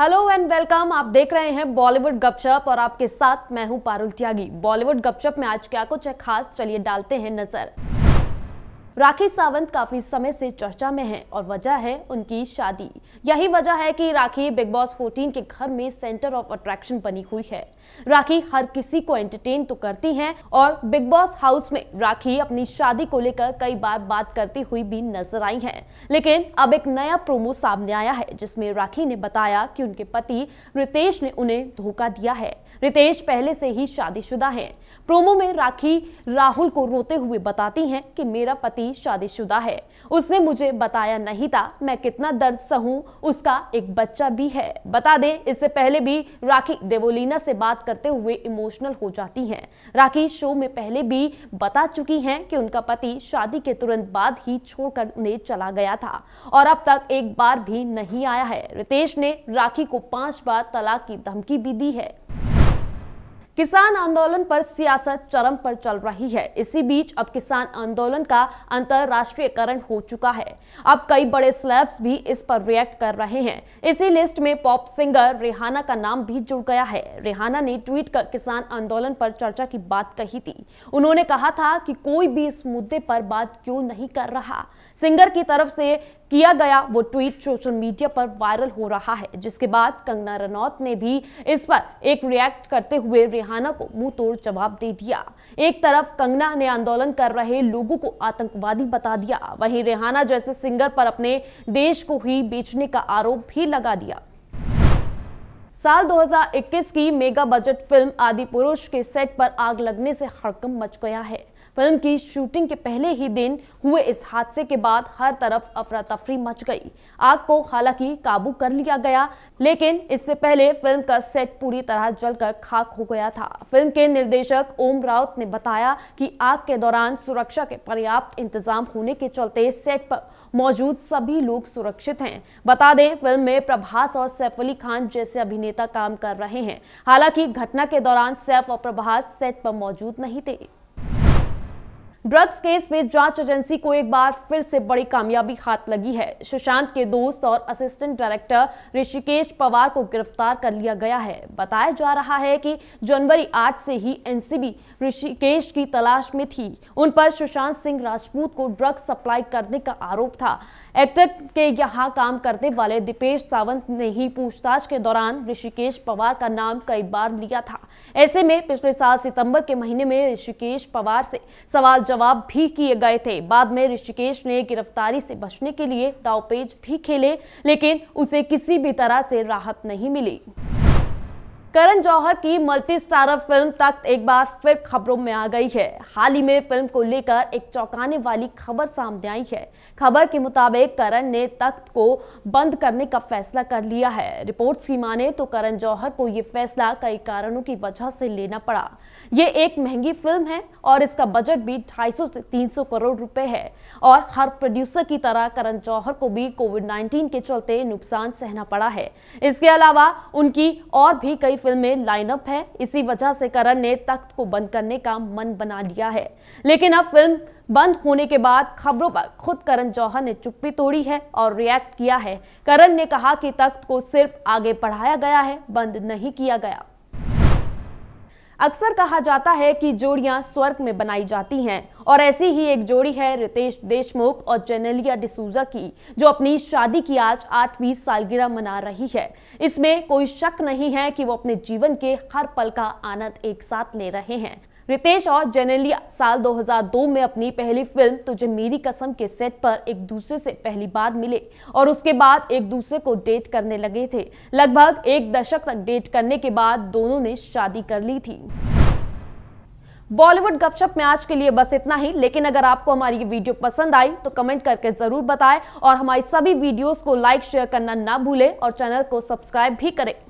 hello and welcome आप देख रहे हैं बॉलीवुड गपशप और आपके साथ मैं हूं पारुल त्यागी बॉलीवुड गपशप में आज क्या कुछ है खास चलिए डालते हैं नजर राखी सावंत काफी समय से चर्चा में हैं और वजह है उनकी शादी यही वजह है कि राखी बिग बॉस 14 के घर में सेंटर ऑफ अट्रैक्शन बनी हुई है राखी हर किसी को एंटरटेन तो करती हैं और बिग बॉस हाउस में राखी अपनी शादी को लेकर कई बार बात करती हुई भी नजर आई है लेकिन अब एक नया प्रोमो सामने आया है जिसमें राखी ने बताया कि उनके पति रितेश ने उन्हें धोखा दिया है रितेश पहले से ही शादीशुदा है प्रोमो में राखी राहुल को रोते हुए बताती है कि मेरा पति पति शादीशुदा है उसने मुझे बताया नहीं था मैं कितना दर्द सहूं उसका एक बच्चा भी है बता दें इससे पहले भी राखी देवोलीना से बात करते हुए इमोशनल हो जाती हैं राखी शो में पहले भी बता चुकी हैं कि उनका पति शादी के तुरंत बाद ही छोड़कर उन्हें चला गया था और अब तक एक बार भी नहीं आया है रितेश ने राखी को पांच बार तलाक की धमकी भी दी है किसान आंदोलन पर सियासत चरम पर चल रही है इसी बीच अब किसान आंदोलन का अंतरराष्ट्रीयकरण हो चुका है अब कई बड़े स्लैब्स भी इस पर रिएक्ट कर रहे हैं इसी लिस्ट में पॉप सिंगर रेहाना का नाम भी जुड़ गया है रेहाना ने ट्वीट कर किसान आंदोलन पर चर्चा की बात कही थी उन्होंने कहा था कि कोई भी इस मुद्दे पर बात क्यों नहीं कर रहा सिंगर की तरफ से किया गया वो ट्वीट सोशल मीडिया पर वायरल हो रहा है जिसके बाद कंगना रनौत ने भी इस पर एक रिएक्ट करते हुए रेहाना रिहाना को मुंह तोड़ जवाब दे दिया एक तरफ कंगना ने आंदोलन कर रहे लोगों को आतंकवादी बता दिया वहीं रिहाना जैसे सिंगर पर अपने देश को ही बेचने का आरोप भी लगा दिया साल 2021 की मेगा बजट फिल्म आदि पुरुष के सेट पर आग लगने से हड़कम मच गया है फिल्म की शूटिंग के पहले ही दिन हुए इस हादसे के बाद हर तरफ अफरा तफरी मच गई आग को हालांकि काबू कर लिया गया लेकिन इससे पहले फिल्म का सेट पूरी तरह जलकर खाक हो गया था फिल्म के निर्देशक ओम राउत ने बताया कि आग के दौरान सुरक्षा के पर्याप्त इंतजाम होने के चलते सेट पर मौजूद सभी लोग सुरक्षित हैं बता दें फिल्म में प्रभास और सैफ अली खान जैसे अभिनेता अभिनेता काम कर रहे हैं हालांकि घटना के दौरान सैफ और प्रभास सेट पर मौजूद नहीं थे ड्रग्स केस में जांच एजेंसी को एक बार फिर से बड़ी कामयाबी हाथ लगी है सुशांत के दोस्त और असिस्टेंट डायरेक्टर ऋषिकेश पवार को गिरफ्तार कर लिया गया है बताया जा रहा है कि जनवरी 8 से ही एनसीबी ऋषिकेश की तलाश में थी उन पर सुशांत सिंह राजपूत को ड्रग्स सप्लाई करने का आरोप था एक्टर के यहाँ काम करने वाले दीपेश सावंत ने ही पूछताछ के दौरान ऋषिकेश पवार का नाम कई बार लिया था ऐसे में पिछले साल सितंबर के महीने में ऋषिकेश पवार से सवाल जवाब जवाब भी किए गए थे बाद में ऋषिकेश ने गिरफ्तारी से बचने के लिए दावपेज भी खेले लेकिन उसे किसी भी तरह से राहत नहीं मिली करण जौहर की मल्टी स्टारर फिल्म तख्त एक बार फिर खबरों में आ गई है हाल ही में फिल्म को लेकर एक चौंकाने वाली खबर सामने आई है खबर के मुताबिक करण ने तख्त को बंद करने का फैसला कर लिया है रिपोर्ट्स की माने तो करण जौहर को ये फैसला कई कारणों की वजह से लेना पड़ा ये एक महंगी फिल्म है और इसका बजट भी ढाई से तीन करोड़ रुपए है और हर प्रोड्यूसर की तरह करण जौहर को भी कोविड नाइन्टीन के चलते नुकसान सहना पड़ा है इसके अलावा उनकी और भी कई फिल्में लाइनअप है इसी वजह से करण ने तख्त को बंद करने का मन बना लिया है लेकिन अब फिल्म बंद होने के बाद खबरों पर खुद करण जौहर ने चुप्पी तोड़ी है और रिएक्ट किया है करण ने कहा कि तख्त को सिर्फ आगे बढ़ाया गया है बंद नहीं किया गया अक्सर कहा जाता है कि जोड़ियां स्वर्ग में बनाई जाती हैं और ऐसी ही एक जोड़ी है रितेश देशमुख और जेनेलिया डिसूजा की जो अपनी शादी की आज आठवीं सालगिरह मना रही है इसमें कोई शक नहीं है कि वो अपने जीवन के हर पल का आनंद एक साथ ले रहे हैं रितेश और जेनेलिया साल 2002 में अपनी पहली फिल्म तुझे मेरी कसम के सेट पर एक दूसरे से पहली बार मिले और उसके बाद एक दूसरे को डेट करने लगे थे लगभग एक दशक तक डेट करने के बाद दोनों ने शादी कर ली थी बॉलीवुड गपशप में आज के लिए बस इतना ही लेकिन अगर आपको हमारी ये वीडियो पसंद आई तो कमेंट करके जरूर बताएं और हमारी सभी वीडियोस को लाइक शेयर करना ना भूलें और चैनल को सब्सक्राइब भी करें